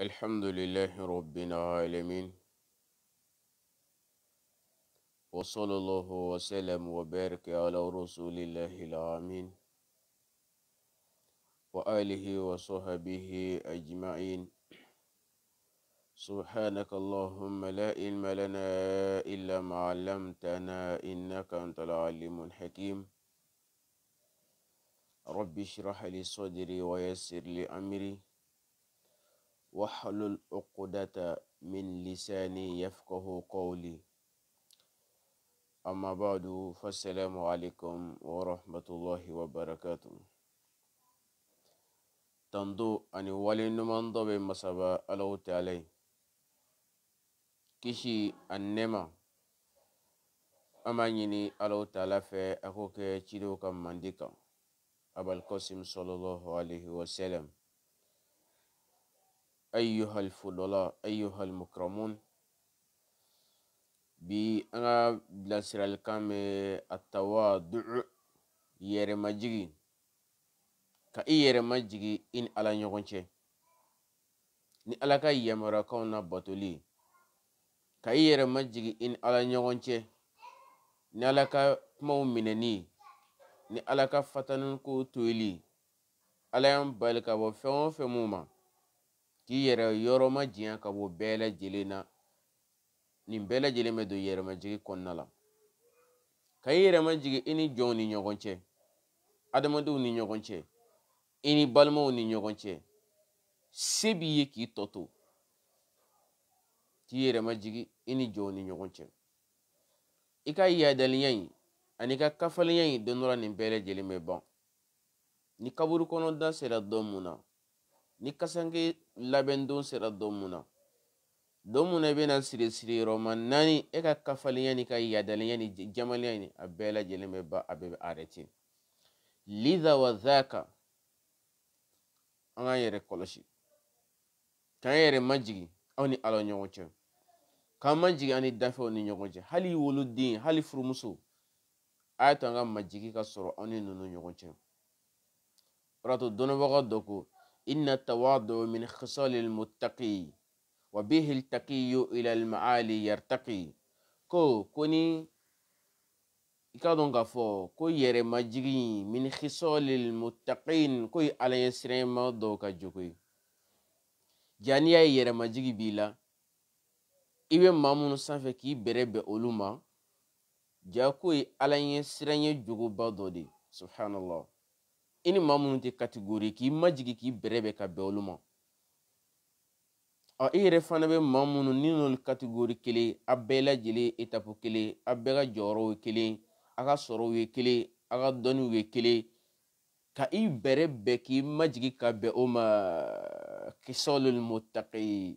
الحمد لله رب العالمين وصلى الله وسلم وبارك على رسول الله الامين وآله وصحبه أجمعين سبحانك اللهم لا علم لنا إلا ما علمتنا إنك أنت العليم الحكيم رب اشرح لي صدري ويسر لي أمري واحلل عقدة من لساني يفقه قولي أما بعد فالسلام عليكم ورحمة الله وبركاته تندو أني ولي نمان ضبي مصابة ألو تعالي كشي النما أما يني ألو تلافي أكوكي تشيدو كم منديكا أبا القاسم صلى الله عليه وسلم ayyuha alfudala ayyuha almukramun bi an ka bilasiralikan bɛ atawadu yɛrɛmajigi ka i yɛrɛ majigi i ni ala ɲɔgɔn cɛ ni ala ka yamarakanw na batoli ka i yɛrɛ majigi i ni ala ɲɔgɔn cɛ ni ala ka kumaw minɛni ni ala ka fataniko toyili ala y'an bali ka bɔ fɛn o fɛn mun ma k'i yɛrɛ yɔrɔ ma janya ka bɔ bɛɛ lajɛlen na nin bɛɛ lajɛlen bɛ don yɛrɛmajigi kɔnɔna la ka i yɛrɛ majigi i ni jɔnw ni ɲɔgɔn cɛ adamadenw ni ɲɔgɔn cɛ i ni balimaw ni ɲɔgɔn cɛ se b'i ye k'i tɔ to k'i yɛrɛ majigi i ni jɔnw ni ɲɔgɔn cɛ i ka yadaliya in ani ka kafalenya in don dɔ la nin bɛɛ lajɛlen bɛ ban ni kaburu kɔnɔ da sera dɔ mun na ni kasange labɛn don sera don mun na don mun na i bɛna siri siri yɔrɔma naani e ka kafalenya ni ka yadalenya ni jamalenya ni a bɛɛ lajɛlen bɛ ba a bɛɛ bɛ arɛte lidha wa dhaka an k'an yɛrɛ kɔlɔsi k'an yɛrɛ majigi aw ni ala ɲɔgɔn cɛ k'an majigi an ni dafɛw ni ɲɔgɔn cɛ hali woloden hali furumuso a y'a to an ka majigi ka sɔrɔ aw ni ninnu ɲɔgɔn cɛ o de y'a to dɔnnibaga dɔ ko إن التواضع من خصال المتقي وبه التقي إلى المعالي يرتقي كو كوني ikadon k'a fɔ ko yɛrɛmajigi min khisolil muttaqin ko ye ala ye sirɛma dɔw ka jogo ye ja n'i y'a ye yɛrɛmajigi b'i la i bɛ maa minnu sanfɛ k'i bɛrɛ bɛn olu ma ja ko ye ala ye siran ye jogoba dɔ de subhanallah i ni maa minnu tɛ katigori k'i majigi k'i bɛrɛbɛ ka bɛn olu ma ɔ i yɛrɛ fana bɛ maa minnu ni n'olu katigori kelen a bɛɛ lajɛlen etapu kelen a bɛɛ ka jɔyɔrɔw ye kelen a ka sɔrɔw ye kelen a ka dɔnniw ye kelen ka i bɛrɛ bɛn k'i majigi ka bɛn o ma kisɔlul mutaqi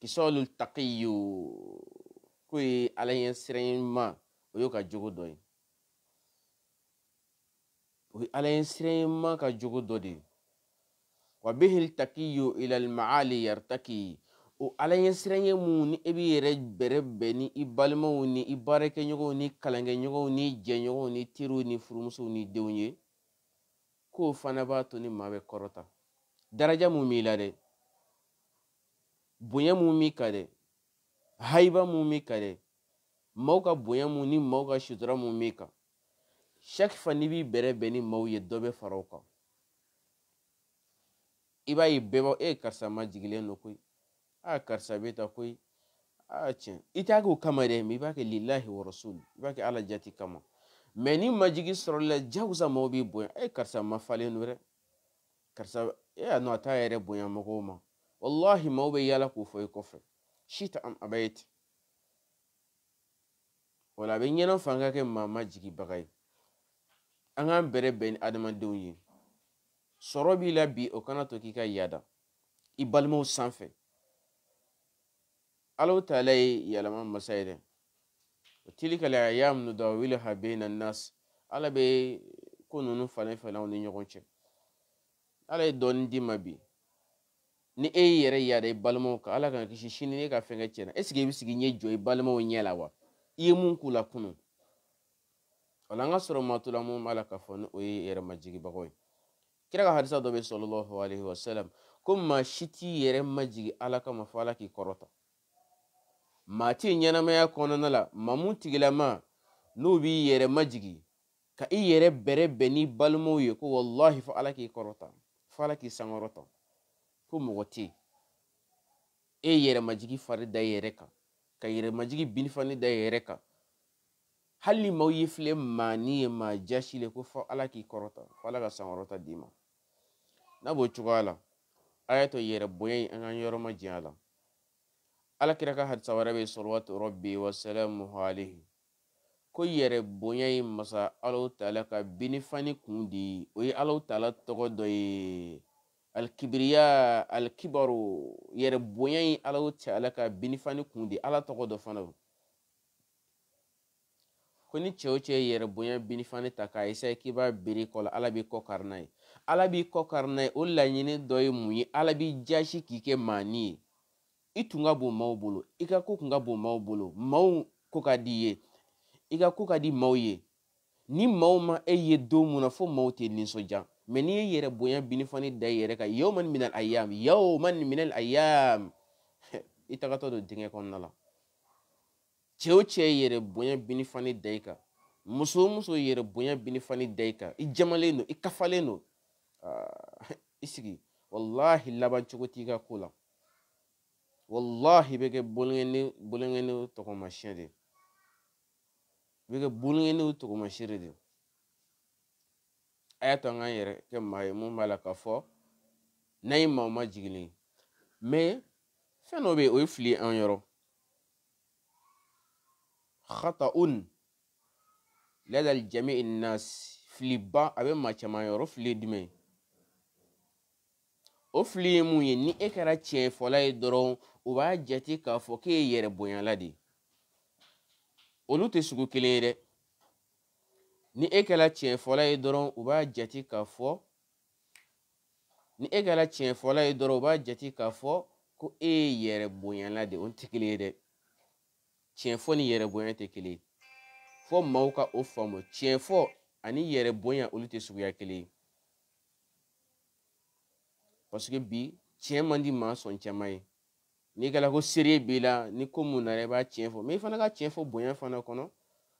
kisɔlul taqiyu k'o ye ala ɲɛ siranɲɛma o y'o ka jogo dɔ ye o ye ala ye siranɲɛma ka jogo dɔ de ye wa bihil takiyo ilal maali yartaki o ala ye siranɲɛ mu ni e b'i yɛrɛ bɛrɛ bɛn ni i balimaw ni i baarakɛɲɔgɔnw ni kalankɛɲɔgɔnw ni jɛɲɔgɔnw ni teriw ni furumusow ni denw ye k'o fana b'a to ni maa bɛ kɔrɔta daraja mun b'i la dɛ bonya mun b'i kan dɛ hayiba mun b'i kan dɛ maaw ka bonya mun ni maaw ka sutura mun b'i kan chaque fois n'i b'i bɛrɛ bɛn ni maaw ye dɔ bɛ fara o kan i b'a ye bɛɛ b'a e karisa majigilen don koyi a karisa bɛ ta koyi a tiɲɛ i t'a k'o kama dɛ mɛ i b'a kɛ lilahi wa rasuli i b'a kɛ ala jati kama mɛ ni majigi sɔrɔli la jagosa maaw b'i bonya e karisa mafalen don dɛ karisa e y'a nɔ a t'a yɛrɛ bonya mɔgɔw ma walahi maaw bɛ yaala k'o fɔ e i kɔfɛ si ta a bɛ ye ten wala a bɛ ɲɛna fan ka kɛ maa majigibaga ye an ka bɛrɛ bɛn ni adamadenw ye sɔrɔ b'i la bi o kana to k'i ka yaada i balimaw sanfɛ ala taala ye yɛlɛma masa ye dɛ o wuli layam nudawiluha na nas ala bɛ ko ninnu falen falen ni ɲɔgɔn cɛ ala ye dɔɔnin d'i ma bi ni e y'i yɛrɛ yaada i balimaw kan ala kana kisi sini ne ka fɛn kɛ est ce que i bɛ sigi ɲɛ jɔ i balimaw ɲɛ la wa i ye mun k'u la kunun o la an ka sɔrɔ matula mun b'a la k'a fɔ ni o ye yɛrɛ majigibagaw ye kira ka hadisa dɔ bɛ sɔlɔlɔhu alaihi wa salam ko maa si t'i yɛrɛ majigi ala kama fɔ ala k'i kɔrɔta maa t'i ɲɛnamaya kɔnɔna la maa mun tigilama n'o b'i yɛrɛ majigi ka i yɛrɛ bɛrɛ bɛn n'i balimaw ye ko walahi fɔ ala k'i kɔrɔta fɔ ala k'i sankɔrɔta ko mɔgɔ tɛ yen e yɛrɛ majigi fari da i yɛrɛ kan ka yɛrɛ majigi binfani da i yɛrɛ kan hali maaw ye filɛ maa ni ye maa jasi le ko fɔ ala k'i kɔrɔta fɔ ala ka sankɔrɔta d'i ma n'a b'o cogoya la a y'a to yɛrɛ bonya in an ka yɔrɔ ma janya la ala kira ka hadisa wɛrɛ bɛ salawatu rabbi wa salamuhu alayhi ko yɛrɛ bonya ye masa alaw taala ka binifani kun di o ye alaw taala tɔgɔ dɔ ye alikibiriya alikibaru yɛrɛ bonya ye alaw taala ka binifani kun di ala tɔgɔ dɔ fana don ko ni cɛw cɛ yɛrɛ bonya binifani ta k'a esaye k'i b'a biri kɔ la ala b'i kɔ kari n'a ye ala b'i kɔ kari n'a ye o laɲini dɔ ye mun ye ala b'i jasi k'i kɛ maani ye i tun ka bon maw bolo i ka ko kun ka bon maw bolo maw ko ka di i ye i ka ko ka di maw ye ni maw ma e ye don mun na fo maw tɛ ninsɔndiya mɛ n'i ye yɛrɛ bonya binifani da i yɛrɛ kan yawman minal ayam yawman minal ayam i tagatɔ don dingɛ kɔnɔna la cɛ o cɛ yɛrɛ bonya binifa ni da i kan muso o muso yɛrɛ bonya binifa ni da i kan i jamalen don i kafalen don i sigi walahi laban cogo t'i ka ko la walahi i bɛ kɛ bolonkɛni bolonkɛni tɔgɔmasiyɛn de i bɛ kɛ bolonkɛni tɔgɔmasiyɛn de a y'a to an k'an yɛrɛ kɛ maa ye mun b'a la k'a fɔ n'an ye maaw ma jigilen ye fɛn dɔ bɛ yen o ye fili an yɔrɔ khata'un lada jami'i nas filiba a bɛ maa caman yɔrɔ fili ye jumɛn o fili ye mun ye ni e kɛra tiɲɛ fɔla ye dɔrɔn u b'a jate k'a fɔ k'e ye yɛrɛ bonyala de olu tɛ sugu kelen ye dɛ ni e kɛra tiɲɛ fɔla ye dɔrɔn u b'a jate k'a fɔ ni e kɛra tiɲɛ fɔla ye dɔrɔn u b'a jate k'a fɔ ko e ye yɛrɛ bonyala de o tɛ kelen ye dɛ tiɲɛ ni yɛrɛ bonya tɛ kelen ye fɔ maaw ka o faamu tiɲɛ ani yɛrɛ bonya olu tɛ suguya kelen ye paseke bi tiɲɛ man di maa sɔn caman ye n'i kɛra ko seere b'i la ni ko mun nana i b'a tiɲɛ fɔ mɛ i fana ka tiɲɛ fɔ bonya fana kɔnɔ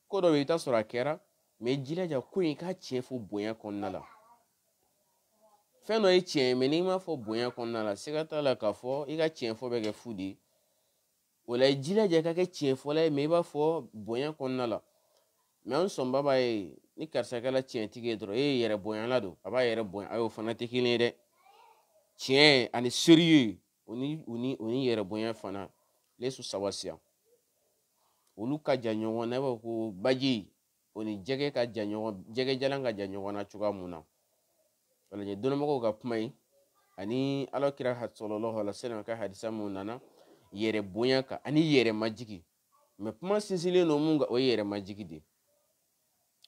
ko dɔ bɛ i bɛ taa sɔrɔ a kɛra mɛ jilaja ko in i k'a tiɲɛ fɔ bonya kɔnɔna la fɛn dɔ ye tiɲɛ ye mɛ n'i m'a fɔ bonya kɔnɔna la siga t'a la k'a fɔ i ka tiɲɛ fɔ bɛ kɛ fu de ye o e, la i jilaja ka kɛ tiɲɛ fɔla ye mɛ i b'a fɔ bonya kɔnɔna la mɛ an sɔn baba ye ni karisa kɛla tiɲɛtigi ye dɔrɔn e ye yɛrɛ bonyala don a b'a yɛrɛ bonya ayi o fana tɛ kelen ye dɛ tiɲɛ ani seriye o ni o ni o ni yɛrɛ bonya fana lesu sabasiya olu ka jan ɲɔgɔn na i b'a fɔ ko baji o ni jɛgɛ ka jan ɲɔgɔn jɛgɛ jalan ka jan ɲɔgɔn na cogoya mun na o n ye dɔnnibagaw ka kuma ye ani alakira sɔlɔlɔhu alayhi wa sallam ka hadisa mun nana yɛrɛ bonya kan ani yɛrɛ majigi mɛ kuma sinsinlen don mun kan o ye yɛrɛ majigi de ye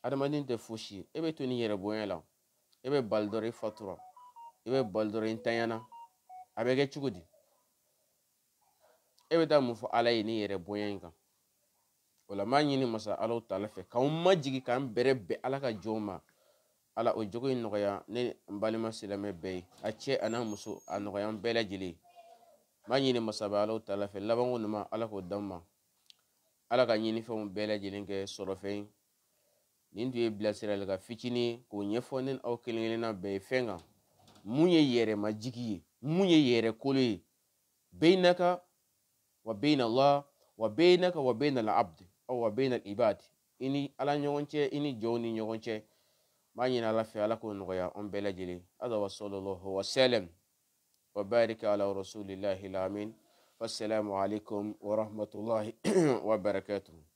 adamaden tɛ fosi ye e bɛ to ni yɛrɛ bonya la e bɛ bali dɔrɔn i fatura i e bɛ bali dɔrɔn i ntanyana a bɛ kɛ cogo di e bɛ taa mun fɔ ala ye ni yɛrɛ bonya in kan o la n b'a ɲini masa alaw ta ala fɛ k'anw majigi k'an bɛrɛ bɛn ala ka jɔnw ma ala o jogo in nɔgɔya ne balima silamɛ bɛɛ ye a cɛ a n'a muso a nɔgɔya an bɛɛ lajɛlen ye ma ɲini masaba alaw taala fɛ labanko numa ala k'o dan ala ka ɲinifɛnw bɛɛ lajɛlen kɛ sɔrɔfɛn nin tun ye bilasirali ka fitini k'o ɲɛfɔ ne aw kelen kelenna bɛɛ ye fɛn kan mun ye yɛrɛmajigi ye mun ye yɛrɛ kolo ye beinaka wa beina allah wa beinaka wa beina alabd aw wa beina alibad i ni ala ɲɔgɔn cɛ i ni jɔnw ni ɲɔgɔn cɛ m'a ɲini ala fɛ ala k'o nɔgɔya an bɛɛ lajɛlen ala wa sallallahu wa sallam وبارك على رسول الله الأمين والسلام عليكم ورحمة الله وبركاته